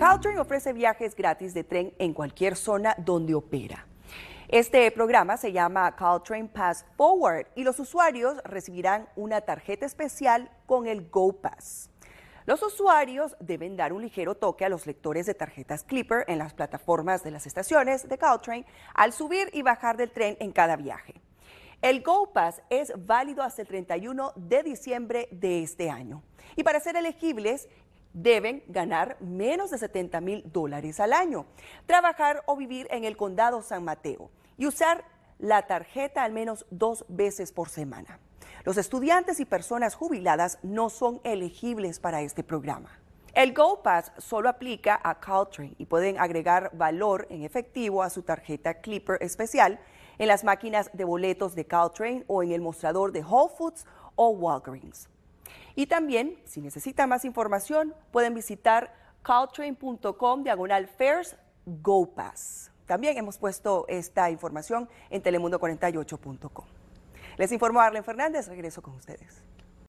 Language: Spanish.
Caltrain ofrece viajes gratis de tren en cualquier zona donde opera. Este programa se llama Caltrain Pass Forward y los usuarios recibirán una tarjeta especial con el Go Pass. Los usuarios deben dar un ligero toque a los lectores de tarjetas Clipper en las plataformas de las estaciones de Caltrain al subir y bajar del tren en cada viaje. El Go Pass es válido hasta el 31 de diciembre de este año. Y para ser elegibles, deben ganar menos de 70 mil dólares al año, trabajar o vivir en el condado San Mateo y usar la tarjeta al menos dos veces por semana. Los estudiantes y personas jubiladas no son elegibles para este programa. El Go Pass solo aplica a Caltrain y pueden agregar valor en efectivo a su tarjeta Clipper especial en las máquinas de boletos de Caltrain o en el mostrador de Whole Foods o Walgreens. Y también, si necesitan más información, pueden visitar caltrain.com diagonal fares Pass. También hemos puesto esta información en telemundo48.com. Les informo Arlen Fernández, regreso con ustedes.